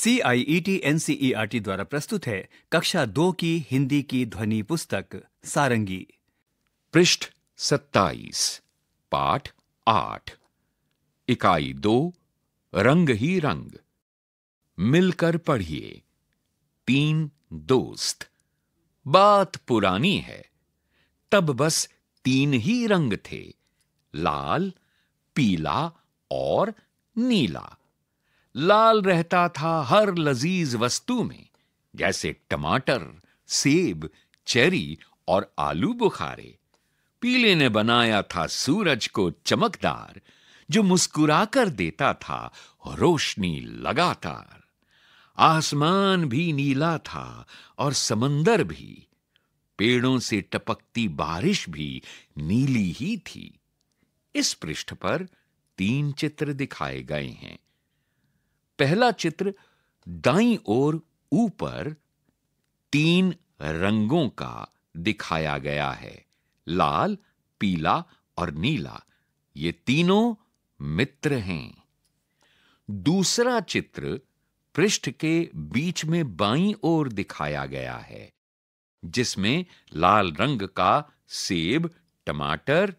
C I E T N C E R T द्वारा प्रस्तुत है कक्षा दो की हिंदी की ध्वनि पुस्तक सारंगी पृष्ठ सत्ताईस पाठ आठ इकाई दो रंग ही रंग मिलकर पढ़िए तीन दोस्त बात पुरानी है तब बस तीन ही रंग थे लाल पीला और नीला लाल रहता था हर लजीज वस्तु में जैसे टमाटर सेब चेरी और आलू बुखारे पीले ने बनाया था सूरज को चमकदार जो मुस्कुराकर देता था रोशनी लगातार आसमान भी नीला था और समंदर भी पेड़ों से टपकती बारिश भी नीली ही थी इस पृष्ठ पर तीन चित्र दिखाए गए हैं पहला चित्र दाई ओर ऊपर तीन रंगों का दिखाया गया है लाल पीला और नीला ये तीनों मित्र हैं दूसरा चित्र पृष्ठ के बीच में बाई ओर दिखाया गया है जिसमें लाल रंग का सेब टमाटर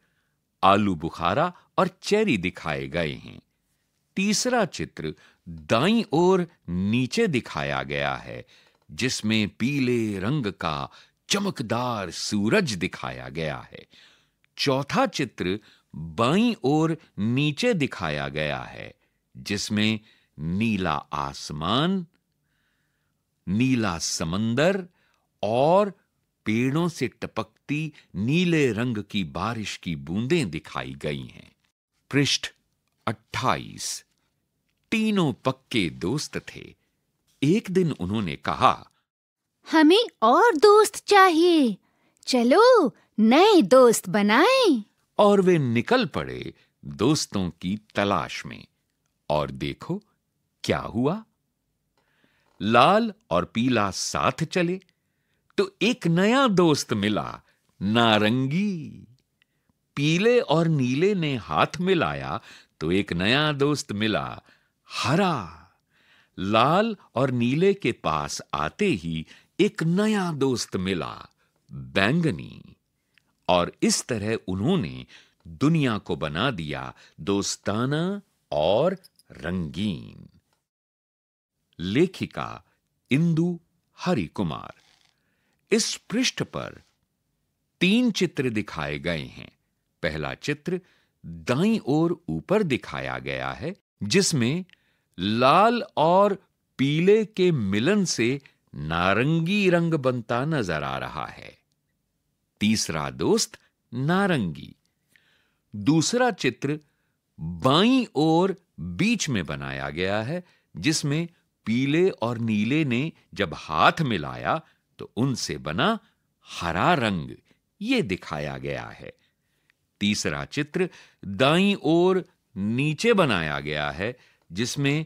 आलू बुखारा और चेरी दिखाए गए हैं तीसरा चित्र दाईं ओर नीचे दिखाया गया है जिसमें पीले रंग का चमकदार सूरज दिखाया गया है चौथा चित्र बाईं ओर नीचे दिखाया गया है जिसमें नीला आसमान नीला समंदर और पेड़ों से टपकती नीले रंग की बारिश की बूंदें दिखाई गई हैं पृष्ठ 28 तीनों पक्के दोस्त थे एक दिन उन्होंने कहा हमें और दोस्त चाहिए चलो नए दोस्त बनाएं। और वे निकल पड़े दोस्तों की तलाश में और देखो क्या हुआ लाल और पीला साथ चले तो एक नया दोस्त मिला नारंगी पीले और नीले ने हाथ मिलाया तो एक नया दोस्त मिला हरा लाल और नीले के पास आते ही एक नया दोस्त मिला बैंगनी और इस तरह उन्होंने दुनिया को बना दिया दोस्ताना और रंगीन लेखिका इंदु हरि कुमार इस पृष्ठ पर तीन चित्र दिखाए गए हैं पहला चित्र दाईं ओर ऊपर दिखाया गया है जिसमें लाल और पीले के मिलन से नारंगी रंग बनता नजर आ रहा है तीसरा दोस्त नारंगी दूसरा चित्र बाई ओर बीच में बनाया गया है जिसमें पीले और नीले ने जब हाथ मिलाया तो उनसे बना हरा रंग ये दिखाया गया है तीसरा चित्र दाई ओर नीचे बनाया गया है जिसमें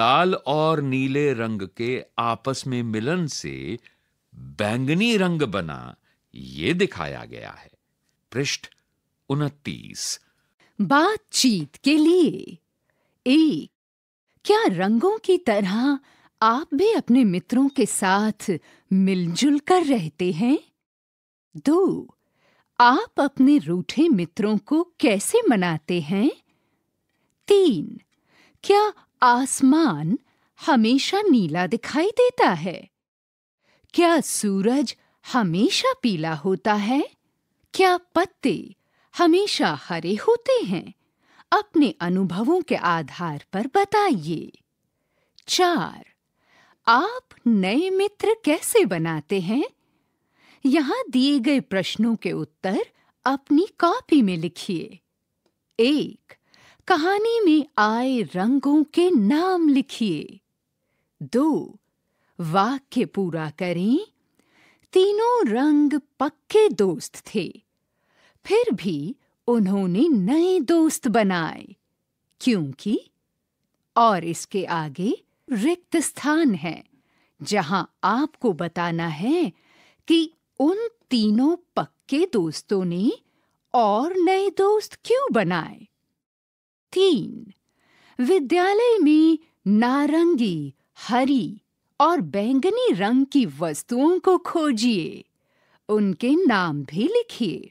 लाल और नीले रंग के आपस में मिलन से बैंगनी रंग बना ये दिखाया गया है पृष्ठ उनतीस बातचीत के लिए एक क्या रंगों की तरह आप भी अपने मित्रों के साथ मिलजुल कर रहते हैं दो आप अपने रूठे मित्रों को कैसे मनाते हैं तीन क्या आसमान हमेशा नीला दिखाई देता है क्या सूरज हमेशा पीला होता है क्या पत्ते हमेशा हरे होते हैं अपने अनुभवों के आधार पर बताइए चार आप नए मित्र कैसे बनाते हैं यहाँ दिए गए प्रश्नों के उत्तर अपनी कॉपी में लिखिए एक कहानी में आए रंगों के नाम लिखिए दो वाक्य पूरा करें तीनों रंग पक्के दोस्त थे फिर भी उन्होंने नए दोस्त बनाए क्योंकि और इसके आगे रिक्त स्थान है जहां आपको बताना है कि उन तीनों पक्के दोस्तों ने और नए दोस्त क्यों बनाए तीन विद्यालय में नारंगी हरी और बैंगनी रंग की वस्तुओं को खोजिए उनके नाम भी लिखिए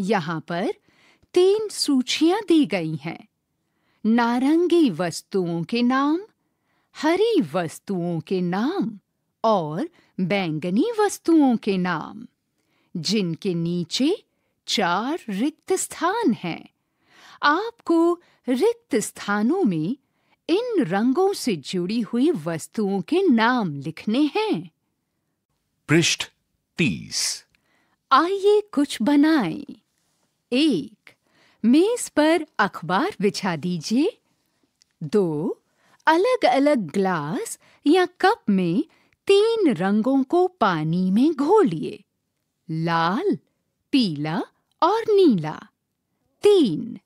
यहाँ पर तीन सूचियां दी गई हैं नारंगी वस्तुओं के नाम हरी वस्तुओं के नाम और बैंगनी वस्तुओं के नाम जिनके नीचे चार रिक्त स्थान हैं आपको रिक्त स्थानों में इन रंगों से जुड़ी हुई वस्तुओं के नाम लिखने हैं पृष्ठ तीस आइए कुछ बनाएं। एक मेज पर अखबार बिछा दीजिए दो अलग-अलग ग्लास या कप में तीन रंगों को पानी में घोलिए लाल पीला और नीला तीन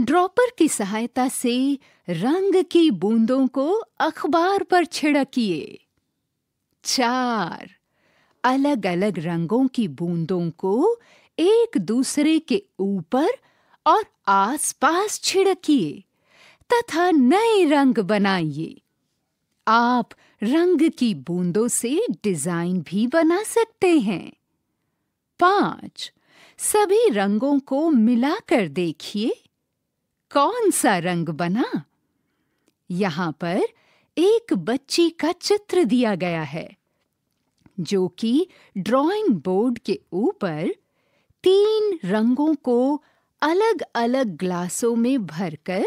ड्रॉपर की सहायता से रंग की बूंदों को अखबार पर छिड़किए चार अलग अलग रंगों की बूंदों को एक दूसरे के ऊपर और आसपास छिड़किए तथा नए रंग बनाइए आप रंग की बूंदों से डिजाइन भी बना सकते हैं पांच सभी रंगों को मिलाकर देखिए कौन सा रंग बना यहाँ पर एक बच्ची का चित्र दिया गया है जो कि ड्राइंग बोर्ड के ऊपर तीन रंगों को अलग-अलग ग्लासों में भरकर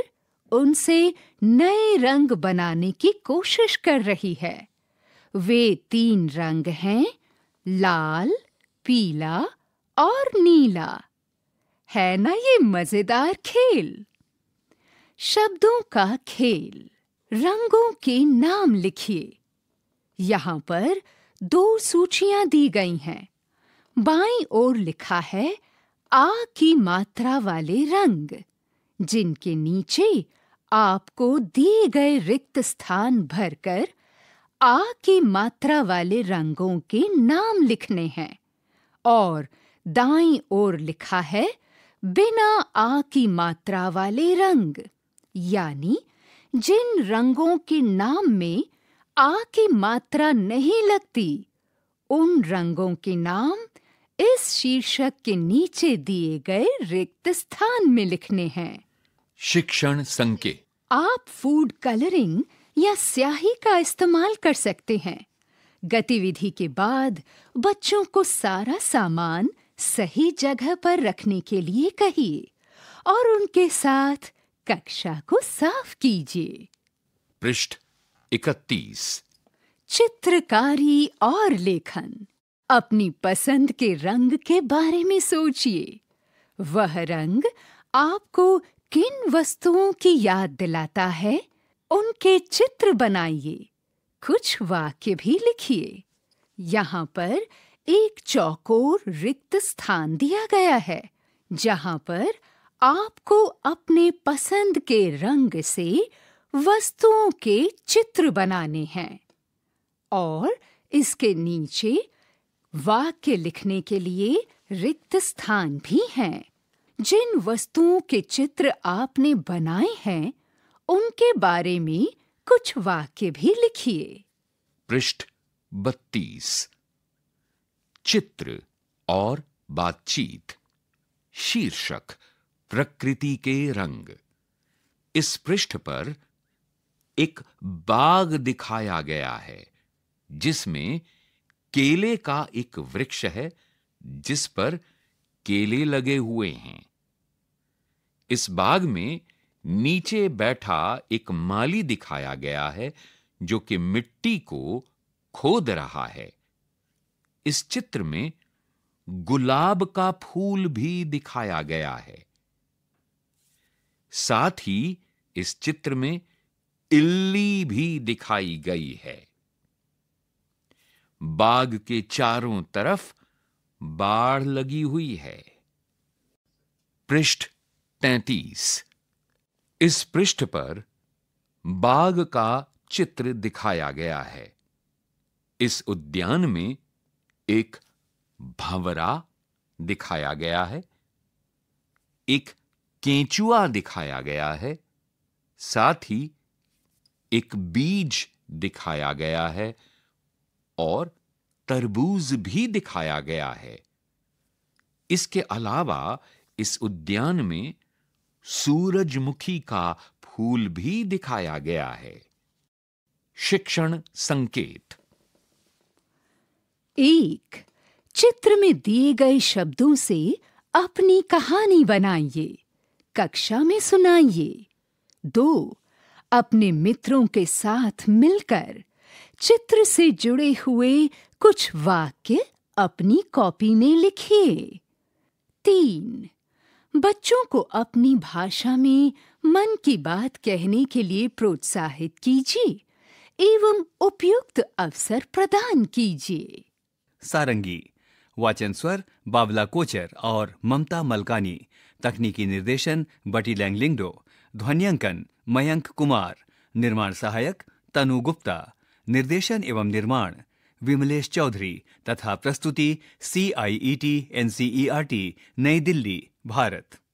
उनसे नए रंग बनाने की कोशिश कर रही है वे तीन रंग हैं लाल पीला और नीला है ना ये मजेदार खेल शब्दों का खेल रंगों के नाम लिखिए यहाँ पर दो सूचियां दी गई हैं बाईं ओर लिखा है आ की मात्रा वाले रंग जिनके नीचे आपको दिए गए रिक्त स्थान भरकर आ की मात्रा वाले रंगों के नाम लिखने हैं और दाईं ओर लिखा है बिना आ की मात्रा वाले रंग यानी जिन रंगों के नाम में आ की मात्रा नहीं लगती उन रंगों के नाम इस शीर्षक के नीचे दिए गए रिक्त स्थान में लिखने हैं शिक्षण संकेत आप फूड कलरिंग या स्याही का इस्तेमाल कर सकते हैं गतिविधि के बाद बच्चों को सारा सामान सही जगह पर रखने के लिए कहिए और उनके साथ कक्षा को साफ कीजिए पृष्ठ 31 चित्रकारी और लेखन अपनी पसंद के रंग के बारे में सोचिए वह रंग आपको किन वस्तुओं की याद दिलाता है उनके चित्र बनाइए कुछ वाक्य भी लिखिए यहाँ पर एक चौकोर रिक्त स्थान दिया गया है जहाँ पर आपको अपने पसंद के रंग से वस्तुओं के चित्र बनाने हैं और इसके नीचे वाक्य लिखने के लिए रिक्त स्थान भी हैं। जिन वस्तुओं के चित्र आपने बनाए हैं उनके बारे में कुछ वाक्य भी लिखिए पृष्ठ बत्तीस चित्र और बातचीत शीर्षक प्रकृति के रंग इस पृष्ठ पर एक बाग दिखाया गया है जिसमें केले का एक वृक्ष है जिस पर केले लगे हुए हैं इस बाग में नीचे बैठा एक माली दिखाया गया है जो कि मिट्टी को खोद रहा है इस चित्र में गुलाब का फूल भी दिखाया गया है साथ ही इस चित्र में इल्ली भी दिखाई गई है बाग के चारों तरफ बाढ़ लगी हुई है पृष्ठ तैतीस इस पृष्ठ पर बाग का चित्र दिखाया गया है इस उद्यान में एक भंवरा दिखाया गया है एक केंचुआ दिखाया गया है साथ ही एक बीज दिखाया गया है और तरबूज भी दिखाया गया है इसके अलावा इस उद्यान में सूरजमुखी का फूल भी दिखाया गया है शिक्षण संकेत एक चित्र में दिए गए शब्दों से अपनी कहानी बनाइए कक्षा में सुनाइए दो अपने मित्रों के साथ मिलकर चित्र से जुड़े हुए कुछ वाक्य अपनी कॉपी में लिखिए तीन बच्चों को अपनी भाषा में मन की बात कहने के लिए प्रोत्साहित कीजिए एवं उपयुक्त अवसर प्रदान कीजिए सारंगी वाचन स्वर बावला कोचर और ममता मलकानी तकनीकी निर्देशन बटी लैंगलिंगडो ध्वनियांकन मयंक कुमार निर्माण सहायक तनु गुप्ता निर्देशन एवं निर्माण विमलेश चौधरी तथा प्रस्तुति C I E T N C E R T New Delhi Bharat